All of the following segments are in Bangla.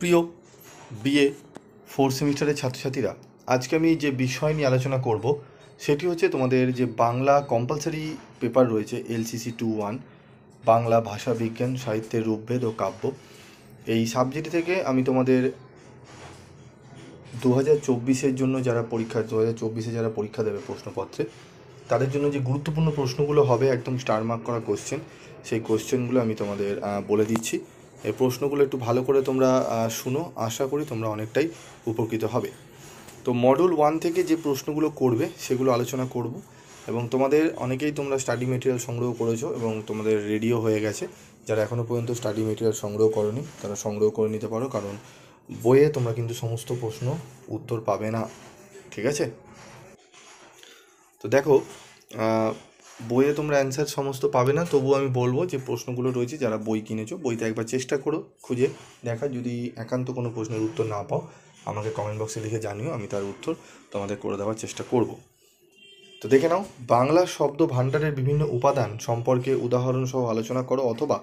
প্রিয় বিএ ফোর্থ সেমিস্টারের ছাত্রছাত্রীরা আজকে আমি যে বিষয় নিয়ে আলোচনা করব সেটি হচ্ছে তোমাদের যে বাংলা কম্পালসারি পেপার রয়েছে এলসিসি টু ওয়ান বাংলা ভাষা বিজ্ঞান সাহিত্যের রূপভেদ ও কাব্য এই সাবজেক্ট থেকে আমি তোমাদের দু হাজার চব্বিশের জন্য যারা পরীক্ষা দু হাজার চব্বিশে যারা পরীক্ষা দেবে প্রশ্নপত্রে তাদের জন্য যে গুরুত্বপূর্ণ প্রশ্নগুলো হবে একদম স্টার মার্ক করা কোশ্চেন সেই কোশ্চেনগুলো আমি তোমাদের বলে দিচ্ছি এই প্রশ্নগুলো একটু ভালো করে তোমরা শুনো আশা করি তোমরা অনেকটাই উপকৃত হবে তো মডেল ওয়ান থেকে যে প্রশ্নগুলো করবে সেগুলো আলোচনা করব এবং তোমাদের অনেকেই তোমরা স্টাডি মেটেরিয়াল সংগ্রহ করেছো এবং তোমাদের রেডিও হয়ে গেছে যারা এখনও পর্যন্ত স্টাডি মেটেরিয়াল সংগ্রহ করনি তারা সংগ্রহ করে নিতে পারো কারণ বইয়ে তোমরা কিন্তু সমস্ত প্রশ্ন উত্তর পাবে না ঠিক আছে তো দেখো বইয়ে তোমরা অ্যান্সার সমস্ত পাবে না তবুও আমি বলবো যে প্রশ্নগুলো রয়েছে যারা বই কিনেছো বইতে একবার চেষ্টা করো খুঁজে দেখা যদি একান্ত কোনো প্রশ্নের উত্তর না পাও আমাকে কমেন্ট বক্সে লিখে জানিও আমি তার উত্তর তোমাদের করে দেওয়ার চেষ্টা করব তো দেখে নাও বাংলা শব্দ ভাণ্ডারের বিভিন্ন উপাদান সম্পর্কে উদাহরণ সহ আলোচনা করো অথবা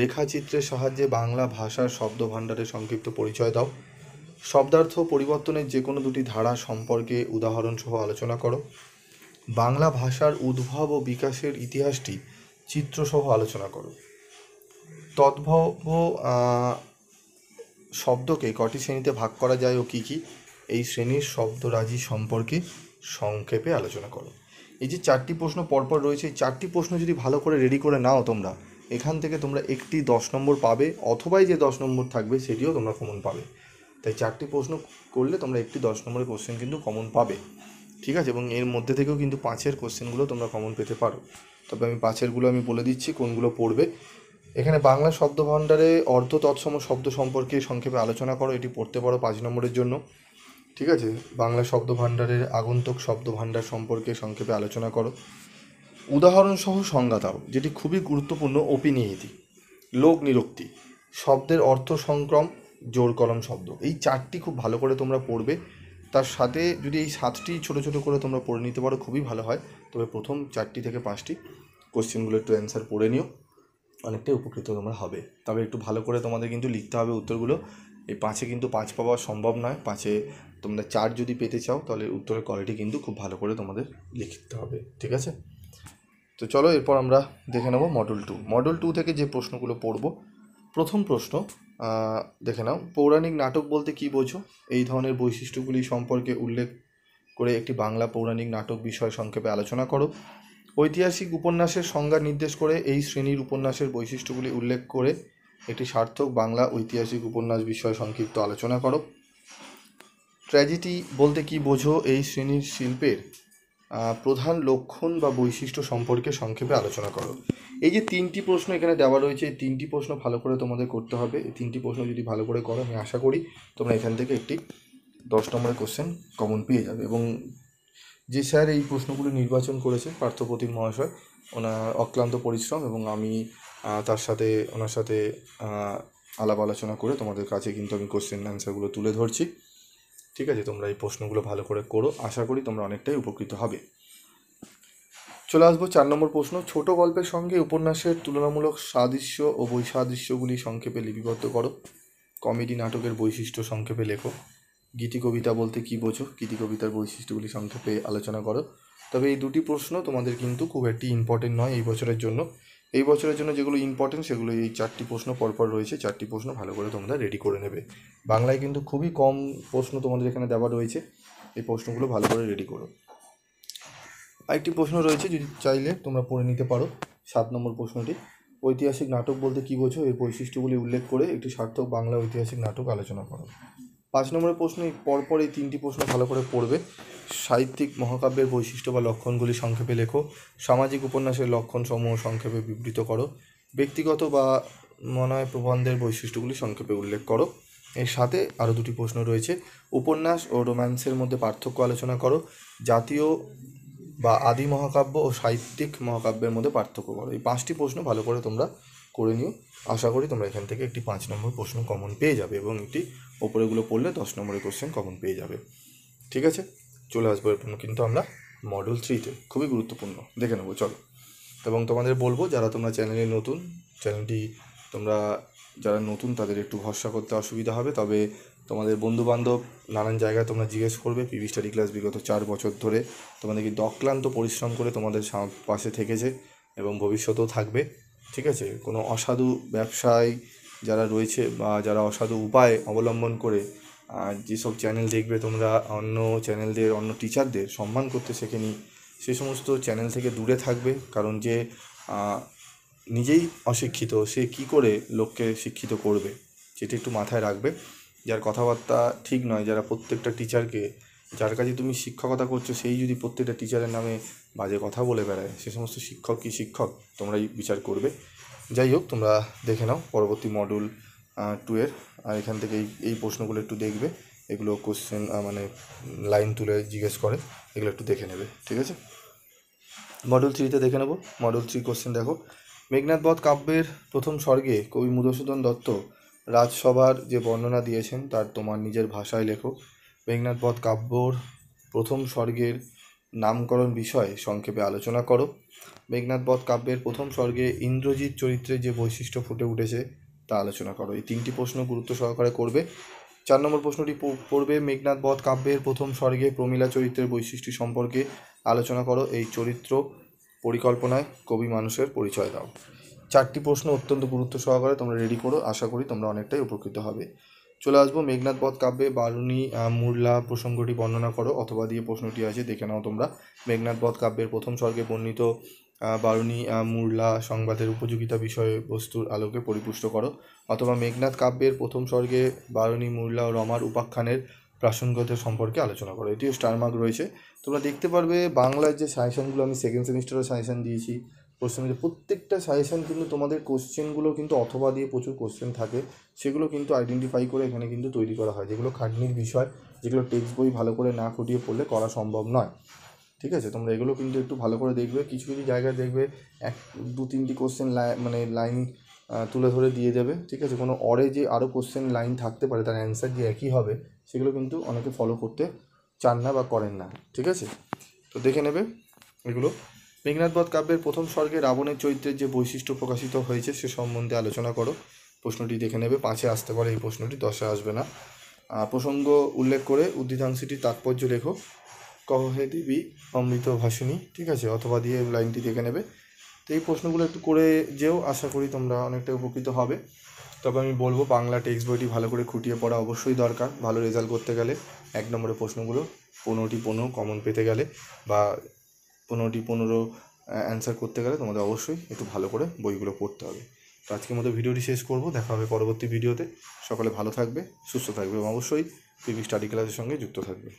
রেখাচিত্রের সাহায্যে বাংলা ভাষার শব্দ ভাণ্ডারের সংক্ষিপ্ত পরিচয় দাও শব্দার্থ পরিবর্তনের যে কোনো দুটি ধারা সম্পর্কে উদাহরণ সহ আলোচনা করো বাংলা ভাষার উদ্ভব ও বিকাশের ইতিহাসটি চিত্রসহ আলোচনা করো তদ্ভব শব্দকে কটি শ্রেণীতে ভাগ করা যায় ও কী কী এই শ্রেণীর শব্দরাজি সম্পর্কে সংক্ষেপে আলোচনা করো এই যে চারটি প্রশ্ন পরপর রয়েছে এই চারটি প্রশ্ন যদি ভালো করে রেডি করে নাও তোমরা এখান থেকে তোমরা একটি দশ নম্বর পাবে অথবাই যে দশ নম্বর থাকবে সেটিও তোমরা কমন পাবে তাই চারটি প্রশ্ন করলে তোমরা একটি দশ নম্বরের কোশ্চেন কিন্তু কমন পাবে ঠিক আছে এবং এর মধ্যে থেকেও কিন্তু পাঁচের কোশ্চেনগুলো তোমরা কমন পেতে পারো তবে আমি পাঁচেরগুলো আমি বলে দিচ্ছি কোনগুলো পড়বে এখানে বাংলা শব্দ ভাণ্ডারে অর্ধ তৎসম শব্দ সম্পর্কে সংক্ষেপে আলোচনা করো এটি পড়তে পারো পাঁচ নম্বরের জন্য ঠিক আছে বাংলা শব্দ ভাণ্ডারের আগন্তুক শব্দ ভাণ্ডার সম্পর্কে সংক্ষেপে আলোচনা করো উদাহরণসহ সংজ্ঞা দাও যেটি খুবই গুরুত্বপূর্ণ অপিনিহিতি লোক নিরক্তি শব্দের অর্থ সংক্রম জোর কলম শব্দ এই চারটি খুব ভালো করে তোমরা পড়বে তার সাথে যদি এই সাতটি ছোটো ছোটো করে তোমরা পড়ে নিতে পারো খুবই ভালো হয় তবে প্রথম চারটি থেকে পাঁচটি কোশ্চেনগুলো একটু অ্যান্সার পড়ে নিও অনেকটাই উপকৃত তোমরা হবে তবে একটু ভালো করে তোমাদের কিন্তু লিখতে হবে উত্তরগুলো এই পাঁচে কিন্তু পাঁচ পাওয়া সম্ভব নয় পাঁচে তোমরা চার যদি পেতে চাও তাহলে উত্তরের কোয়ালিটি কিন্তু খুব ভালো করে তোমাদের লিখতে হবে ঠিক আছে তো চলো এরপর আমরা দেখে নেব মডেল টু মডেল টু থেকে যে প্রশ্নগুলো পড়ব প্রথম প্রশ্ন দেখে নাও পৌরাণিক নাটক বলতে কি বোঝো এই ধরনের বৈশিষ্ট্যগুলি সম্পর্কে উল্লেখ করে একটি বাংলা পৌরাণিক নাটক বিষয় সংক্ষেপে আলোচনা করো ঐতিহাসিক উপন্যাসের সংজ্ঞা নির্দেশ করে এই শ্রেণীর উপন্যাসের বৈশিষ্ট্যগুলি উল্লেখ করে একটি সার্থক বাংলা ঐতিহাসিক উপন্যাস বিষয় সংক্ষিপ্ত আলোচনা করো ট্র্যাজেডি বলতে কি বোঝো এই শ্রেণীর শিল্পের প্রধান লক্ষণ বা বৈশিষ্ট্য সম্পর্কে সংক্ষেপে আলোচনা করো এই যে তিনটি প্রশ্ন এখানে দেওয়া রয়েছে এই তিনটি প্রশ্ন ভালো করে তোমাদের করতে হবে এই তিনটি প্রশ্ন যদি ভালো করে করো আমি আশা করি তোমরা এখান থেকে একটি দশ নম্বরের কোশ্চেন কমন পেয়ে যাবে এবং যে স্যার এই প্রশ্নগুলো নির্বাচন করেছেন পার্থপ্রতিম মহাশয় ওনার অক্লান্ত পরিশ্রম এবং আমি তার সাথে ওনার সাথে আলাপ আলোচনা করে তোমাদের কাছে কিন্তু আমি কোশ্চেন অ্যান্সারগুলো তুলে ধরছি ঠিক আছে তোমরা এই প্রশ্নগুলো ভালো করে করো আশা করি তোমরা অনেকটাই উপকৃত হবে চলে আসবো চার নম্বর প্রশ্ন ছোট গল্পের সঙ্গে উপন্যাসের তুলনামূলক সাদৃশ্য ও বৈসাদৃশ্যগুলি সংক্ষেপে লিপিবদ্ধ করো কমেডি নাটকের বৈশিষ্ট্য সংক্ষেপে লেখো গীতি কবিতা বলতে কী বোঝো গীতি কবিতার বৈশিষ্ট্যগুলি সংক্ষেপে আলোচনা করো তবে এই দুটি প্রশ্ন তোমাদের কিন্তু খুব একটি ইম্পর্টেন্ট নয় এই বছরের জন্য এই বছরের জন্য যেগুলো ইম্পর্টেন্ট সেগুলো এই চারটি প্রশ্ন পরপর রয়েছে চারটি প্রশ্ন ভালো করে তোমরা রেডি করে নেবে বাংলায় কিন্তু খুবই কম প্রশ্ন তোমাদের এখানে দেওয়া রয়েছে এই প্রশ্নগুলো ভালো করে রেডি করো আরেকটি প্রশ্ন রয়েছে যদি চাইলে তোমরা পড়ে নিতে পারো সাত নম্বর প্রশ্নটি ঐতিহাসিক নাটক বলতে কী বোঝো এর বৈশিষ্ট্যগুলি উল্লেখ করে একটি সার্থক বাংলা ঐতিহাসিক নাটক আলোচনা করো পাঁচ নম্বরের প্রশ্ন এই পরপর এই তিনটি প্রশ্ন ভালো করে পড়বে সাহিত্যিক মহাকাব্যের বৈশিষ্ট্য বা লক্ষণগুলি সংক্ষেপে লেখো সামাজিক উপন্যাসের লক্ষণসমূহ সংক্ষেপে বিবৃত করো ব্যক্তিগত বা মনয় প্রবন্ধের বৈশিষ্ট্যগুলি সংক্ষেপে উল্লেখ করো এর সাথে আরও দুটি প্রশ্ন রয়েছে উপন্যাস ও রোম্যান্সের মধ্যে পার্থক্য আলোচনা করো জাতীয় বা আদি মহাকাব্য ও সাহিত্যিক মহাকাব্যের মধ্যে পার্থক্য করো এই পাঁচটি প্রশ্ন ভালো করে তোমরা করে নিও আশা করি তোমরা এখান থেকে একটি পাঁচ নম্বর প্রশ্ন কমন পেয়ে যাবে এবং একটি ওপরেগুলো পড়লে দশ নম্বরের কোশ্চেন কমন পেয়ে যাবে ঠিক আছে চলে আসবো এরপর কিন্তু আমরা মডেল থ্রিতে খুবই গুরুত্বপূর্ণ দেখে নেবো চলো এবং তোমাদের বলবো যারা তোমরা চ্যানেলে নতুন চ্যানেলটি তোমরা যারা নতুন তাদের একটু ভরসা করতে অসুবিধা হবে তবে তোমাদের বন্ধুবান্ধব নানান জায়গায় তোমরা জিজ্ঞেস করবে পিভি স্টাডি ক্লাস বিগত চার বছর ধরে তোমাদের কি দক্লান্ত পরিশ্রম করে তোমাদের পাশে থেকেছে এবং ভবিষ্যতেও থাকবে ঠিক আছে কোনো অসাধু ব্যবসায় যারা রয়েছে বা যারা অসাধু উপায় অবলম্বন করে যেসব চ্যানেল দেখবে তোমরা অন্য চ্যানেলদের অন্য টিচারদের সম্মান করতে শেখেনি সে সমস্ত চ্যানেল থেকে দূরে থাকবে কারণ যে নিজেই অশিক্ষিত সে কি করে লোককে শিক্ষিত করবে সেটি একটু মাথায় রাখবে যার কথাবার্তা ঠিক নয় যারা প্রত্যেকটা টিচারকে যার কাছে তুমি শিক্ষকতা করছো সেই যদি প্রত্যেকটা টিচারের নামে বাজে কথা বলে বেড়ায় সে সমস্ত শিক্ষক কি শিক্ষক তোমরাই বিচার করবে যাই হোক তোমরা দেখে নাও পরবর্তী মডুল টু এর আর এখান থেকে এই এই প্রশ্নগুলো একটু দেখবে এগুলো কোশ্চেন মানে লাইন তুলে জিজ্ঞেস করে এগুলো একটু দেখে নেবে ঠিক আছে মডেল থ্রিতে দেখে নেব মডেল থ্রি কোশ্চেন দেখো মেঘনাথ বধ কাব্যের প্রথম স্বর্গে কবি মধুসূদন দত্ত রাজসভার যে বর্ণনা দিয়েছেন তার তোমার নিজের ভাষায় লেখো মেঘনাথ বধ কাব্যর প্রথম স্বর্গের নামকরণ বিষয়ে সংক্ষেপে আলোচনা করো মেঘনাথ বধ কাব্যের প্রথম স্বর্গে ইন্দ্রজিৎ চরিত্রে যে বৈশিষ্ট্য ফুটে উঠেছে তা আলোচনা করো এই তিনটি প্রশ্ন গুরুত্ব সহকারে করবে চার নম্বর প্রশ্নটি পড়বে মেঘনাথ বধ কাব্যের প্রথম স্বর্গে প্রমীলা চরিত্রের বৈশিষ্ট্য সম্পর্কে আলোচনা করো এই চরিত্র পরিকল্পনায় কবি মানুষের পরিচয় দাও চারটি প্রশ্ন অত্যন্ত গুরুত্ব সহকারে তোমরা রেডি করো আশা করি তোমরা অনেকটাই উপকৃত হবে চলে আসবো মেঘনাথ পথ কাব্যে বারুণী মুরলা প্রসঙ্গটি বর্ণনা করো অথবা দিয়ে প্রশ্নটি আছে দেখে নাও তোমরা মেঘনাথ পথ কাব্যের প্রথম স্বর্গে বর্ণিত বারুণী মুরলা সংবাদের উপযোগিতা বিষয়বস্তুর আলোকে পরিপুষ্ট করো অথবা মেঘনাথ কাব্যের প্রথম স্বর্গে বারুণী মুরলা ও রমার উপাখ্যানের প্রাসঙ্গিকতা সম্পর্কে আলোচনা করো এটিও স্টারমার্ক রয়েছে তোমরা দেখতে পারবে বাংলার যে সাজেশনগুলো আমি সেকেন্ড সেমিস্টারের সাজেশন দিয়েছি কোশ্চেন প্রত্যেকটা সাজেশান কিন্তু তোমাদের কোশ্চেনগুলো কিন্তু অথবা দিয়ে প্রচুর কোশ্চেন থাকে সেগুলো কিন্তু আইডেন্টিফাই করে এখানে কিন্তু তৈরি করা হয় যেগুলো খাটনির বিষয় যেগুলো টেক্সট বই ভালো করে না খুঁটিয়ে পড়লে করা সম্ভব নয় ঠিক আছে তোমরা এগুলো কিন্তু একটু ভালো করে দেখবে কিছু কিছু জায়গায় দেখবে এক দু তিনটি কোশ্চেন মানে লাইন তুলে ধরে দিয়ে দেবে ঠিক আছে কোনো অরে যে আরও কোশ্চেন লাইন থাকতে পারে তার অ্যান্সার যে একই হবে সেগুলো কিন্তু অনেকে ফলো করতে চান না বা করেন না ঠিক আছে তো দেখে নেবে এগুলো মেঘনাথবধ কাব্যের প্রথম স্বর্গে রাবণের চরিত্রের যে বৈশিষ্ট্য প্রকাশিত হয়েছে সে সম্বন্ধে আলোচনা করো প্রশ্নটি দেখে নেবে পাঁচে আসতে পারে এই প্রশ্নটি দশে আসবে না প্রসঙ্গ উল্লেখ করে উদ্দীতাংশটির তাৎপর্য লেখো কহে হে দেবী অমৃত ভাসিনী ঠিক আছে অথবা দিয়ে লাইনটি দেখে নেবে তো এই প্রশ্নগুলো একটু করে যেও আশা করি তোমরা অনেকটা উপকৃত হবে তবে আমি বলবো বাংলা টেক্সট বইটি ভালো করে খুঁটিয়ে পড়া অবশ্যই দরকার ভালো রেজাল্ট করতে গেলে এক নম্বরের প্রশ্নগুলো পনেরোটি পনেরো কমন পেতে গেলে বা পনেরোটি পনেরো অ্যান্সার করতে গেলে তোমাদের অবশ্যই একটু ভালো করে বইগুলো পড়তে হবে তো আজকের মতো ভিডিওটি শেষ করবো দেখা হবে পরবর্তী ভিডিওতে সকালে ভালো থাকবে সুস্থ থাকবে এবং অবশ্যই পিবি স্টাডি ক্লাসের সঙ্গে যুক্ত থাকবে